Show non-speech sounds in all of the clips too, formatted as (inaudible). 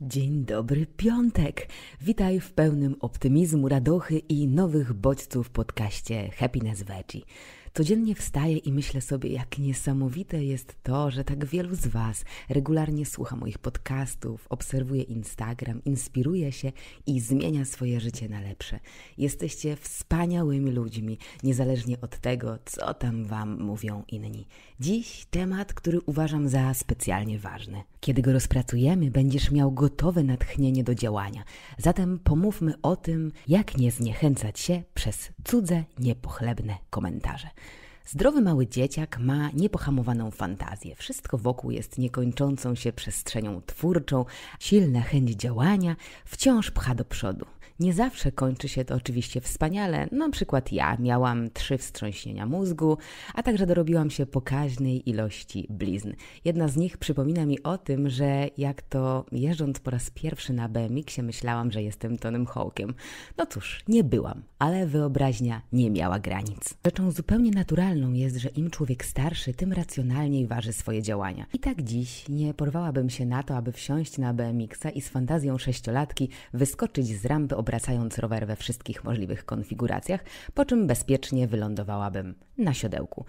Dzień dobry, piątek! Witaj w pełnym optymizmu, radochy i nowych bodźców podcaście Happiness Veggie. Codziennie wstaję i myślę sobie, jak niesamowite jest to, że tak wielu z Was regularnie słucha moich podcastów, obserwuje Instagram, inspiruje się i zmienia swoje życie na lepsze. Jesteście wspaniałymi ludźmi, niezależnie od tego, co tam Wam mówią inni. Dziś temat, który uważam za specjalnie ważny. Kiedy go rozpracujemy, będziesz miał gotowe natchnienie do działania. Zatem pomówmy o tym, jak nie zniechęcać się przez cudze niepochlebne komentarze. Zdrowy mały dzieciak ma niepohamowaną fantazję. Wszystko wokół jest niekończącą się przestrzenią twórczą, silna chęć działania wciąż pcha do przodu. Nie zawsze kończy się to oczywiście wspaniale. Na przykład ja miałam trzy wstrząśnienia mózgu, a także dorobiłam się pokaźnej ilości blizn. Jedna z nich przypomina mi o tym, że jak to jeżdżąc po raz pierwszy na BMX-ie myślałam, że jestem Tonym Hołkiem. No cóż, nie byłam, ale wyobraźnia nie miała granic. Rzeczą zupełnie naturalną naturalną jest, że im człowiek starszy, tym racjonalniej waży swoje działania. I tak dziś nie porwałabym się na to, aby wsiąść na BMX-a i z fantazją sześciolatki wyskoczyć z rampy, obracając rower we wszystkich możliwych konfiguracjach, po czym bezpiecznie wylądowałabym na siodełku.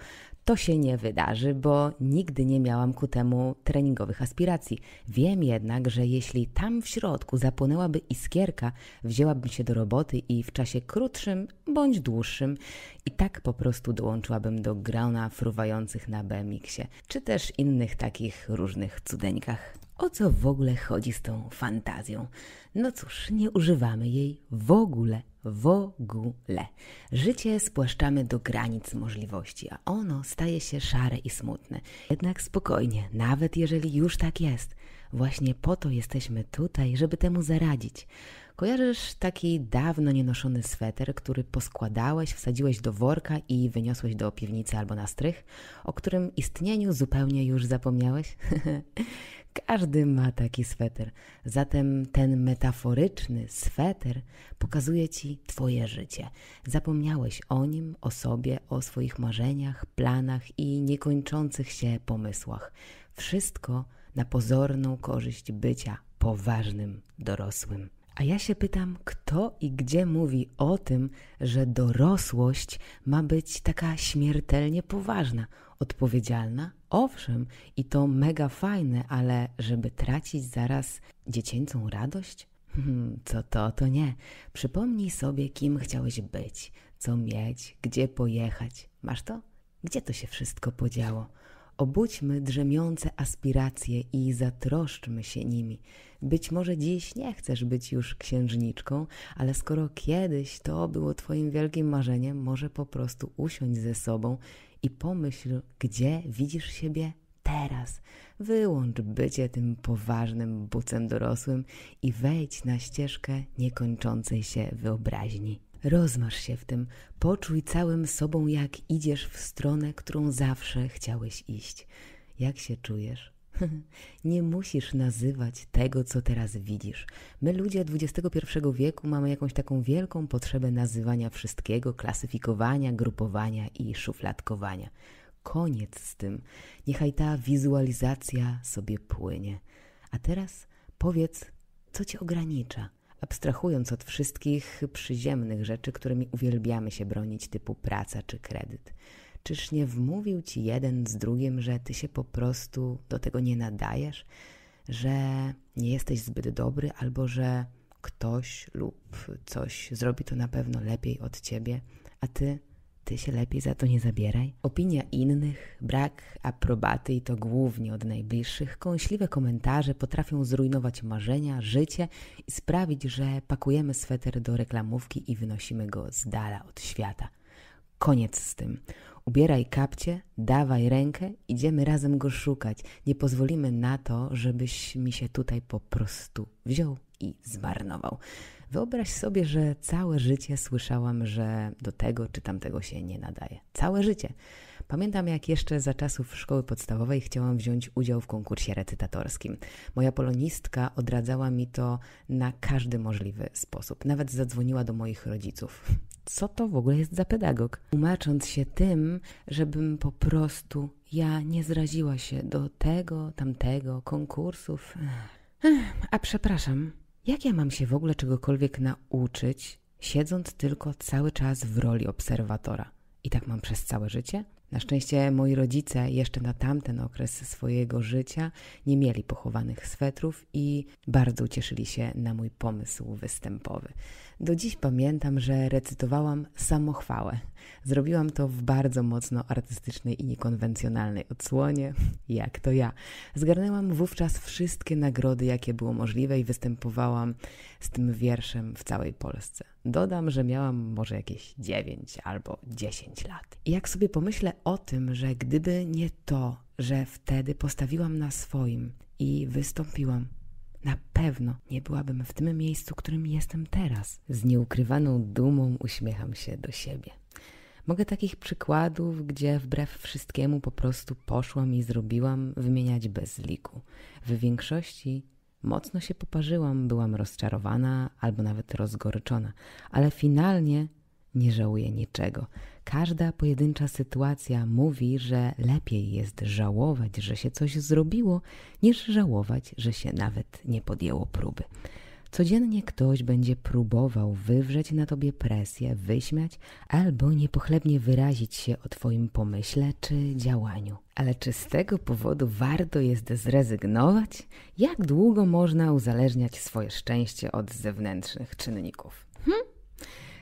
To się nie wydarzy, bo nigdy nie miałam ku temu treningowych aspiracji. Wiem jednak, że jeśli tam w środku zapłonęłaby iskierka, wzięłabym się do roboty i w czasie krótszym bądź dłuższym i tak po prostu dołączyłabym do grona fruwających na BMX-ie, czy też innych takich różnych cudeńkach. O co w ogóle chodzi z tą fantazją? No cóż, nie używamy jej w ogóle, w ogóle. Życie spłaszczamy do granic możliwości, a ono staje się szare i smutne. Jednak spokojnie, nawet jeżeli już tak jest, właśnie po to jesteśmy tutaj, żeby temu zaradzić. Kojarzysz taki dawno nienoszony sweter, który poskładałeś, wsadziłeś do worka i wyniosłeś do piwnicy albo na strych, o którym istnieniu zupełnie już zapomniałeś? (laughs) Każdy ma taki sweter. Zatem ten metaforyczny sweter pokazuje ci Twoje życie. Zapomniałeś o nim, o sobie, o swoich marzeniach, planach i niekończących się pomysłach. Wszystko na pozorną korzyść bycia poważnym dorosłym. A ja się pytam, kto i gdzie mówi o tym, że dorosłość ma być taka śmiertelnie poważna, odpowiedzialna? Owszem, i to mega fajne, ale żeby tracić zaraz dziecięcą radość? Hmm, co to, to nie. Przypomnij sobie, kim chciałeś być, co mieć, gdzie pojechać. Masz to? Gdzie to się wszystko podziało? Obudźmy drzemiące aspiracje i zatroszczmy się nimi. Być może dziś nie chcesz być już księżniczką, ale skoro kiedyś to było Twoim wielkim marzeniem, może po prostu usiądź ze sobą i pomyśl, gdzie widzisz siebie teraz. Wyłącz bycie tym poważnym bucem dorosłym i wejdź na ścieżkę niekończącej się wyobraźni. Rozmasz się w tym, poczuj całym sobą, jak idziesz w stronę, którą zawsze chciałeś iść. Jak się czujesz? (laughs) Nie musisz nazywać tego, co teraz widzisz. My, ludzie XXI wieku, mamy jakąś taką wielką potrzebę nazywania wszystkiego, klasyfikowania, grupowania i szufladkowania. Koniec z tym. Niechaj ta wizualizacja sobie płynie. A teraz powiedz, co cię ogranicza abstrahując od wszystkich przyziemnych rzeczy, którymi uwielbiamy się bronić, typu praca czy kredyt. Czyż nie wmówił ci jeden z drugim, że ty się po prostu do tego nie nadajesz, że nie jesteś zbyt dobry, albo że ktoś lub coś zrobi to na pewno lepiej od ciebie, a ty ty się lepiej za to nie zabieraj. Opinia innych, brak aprobaty i to głównie od najbliższych, kąśliwe komentarze potrafią zrujnować marzenia, życie i sprawić, że pakujemy sweter do reklamówki i wynosimy go z dala od świata. Koniec z tym. Ubieraj kapcie, dawaj rękę, idziemy razem go szukać. Nie pozwolimy na to, żebyś mi się tutaj po prostu wziął i zmarnował. Wyobraź sobie, że całe życie słyszałam, że do tego czy tamtego się nie nadaje. Całe życie. Pamiętam, jak jeszcze za czasów szkoły podstawowej chciałam wziąć udział w konkursie recytatorskim. Moja polonistka odradzała mi to na każdy możliwy sposób. Nawet zadzwoniła do moich rodziców. (laughs) Co to w ogóle jest za pedagog? Tłumacząc się tym, żebym po prostu ja nie zraziła się do tego, tamtego konkursów. A przepraszam, jak ja mam się w ogóle czegokolwiek nauczyć, siedząc tylko cały czas w roli obserwatora? I tak mam przez całe życie? Na szczęście moi rodzice jeszcze na tamten okres swojego życia nie mieli pochowanych swetrów i bardzo cieszyli się na mój pomysł występowy. Do dziś pamiętam, że recytowałam samochwałę. Zrobiłam to w bardzo mocno artystycznej i niekonwencjonalnej odsłonie, (laughs) jak to ja. Zgarnęłam wówczas wszystkie nagrody, jakie było możliwe i występowałam z tym wierszem w całej Polsce. Dodam, że miałam może jakieś 9 albo 10 lat. I jak sobie pomyślę o tym, że gdyby nie to, że wtedy postawiłam na swoim i wystąpiłam, na pewno nie byłabym w tym miejscu, którym jestem teraz. Z nieukrywaną dumą uśmiecham się do siebie. Mogę takich przykładów, gdzie wbrew wszystkiemu po prostu poszłam i zrobiłam, wymieniać bez liku. W większości mocno się poparzyłam, byłam rozczarowana albo nawet rozgoryczona, ale finalnie nie żałuję niczego. Każda pojedyncza sytuacja mówi, że lepiej jest żałować, że się coś zrobiło, niż żałować, że się nawet nie podjęło próby. Codziennie ktoś będzie próbował wywrzeć na tobie presję, wyśmiać albo niepochlebnie wyrazić się o twoim pomyśle czy działaniu. Ale czy z tego powodu warto jest zrezygnować? Jak długo można uzależniać swoje szczęście od zewnętrznych czynników? Hmm?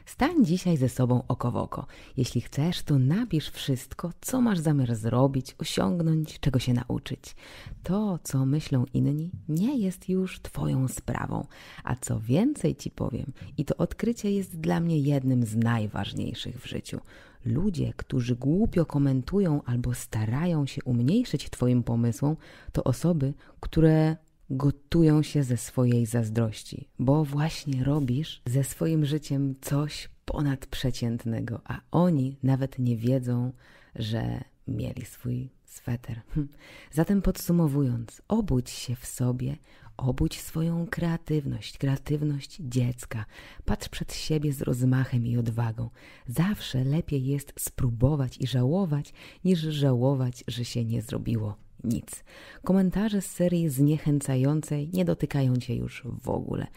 Stań dzisiaj ze sobą oko w oko. Jeśli chcesz, to napisz wszystko, co masz zamiar zrobić, osiągnąć, czego się nauczyć. To, co myślą inni, nie jest już Twoją sprawą. A co więcej Ci powiem, i to odkrycie jest dla mnie jednym z najważniejszych w życiu. Ludzie, którzy głupio komentują albo starają się umniejszyć Twoim pomysłom, to osoby, które gotują się ze swojej zazdrości, bo właśnie robisz ze swoim życiem coś ponadprzeciętnego, a oni nawet nie wiedzą, że mieli swój sweter. Hm. Zatem podsumowując, obudź się w sobie, obudź swoją kreatywność, kreatywność dziecka. Patrz przed siebie z rozmachem i odwagą. Zawsze lepiej jest spróbować i żałować, niż żałować, że się nie zrobiło nic. Komentarze z serii zniechęcającej nie dotykają cię już w ogóle,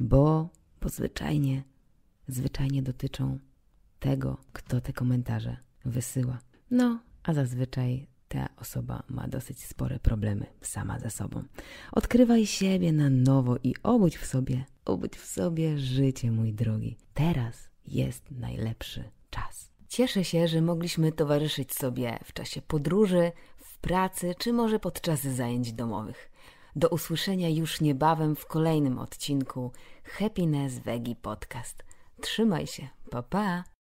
bo, bo zwyczajnie, zwyczajnie dotyczą tego, kto te komentarze wysyła. No, a zazwyczaj ta osoba ma dosyć spore problemy sama ze sobą. Odkrywaj siebie na nowo i obudź w sobie, obudź w sobie życie, mój drogi. Teraz jest najlepszy czas. Cieszę się, że mogliśmy towarzyszyć sobie w czasie podróży, pracy, czy może podczas zajęć domowych. Do usłyszenia już niebawem w kolejnym odcinku Happiness Veggie Podcast. Trzymaj się, pa pa!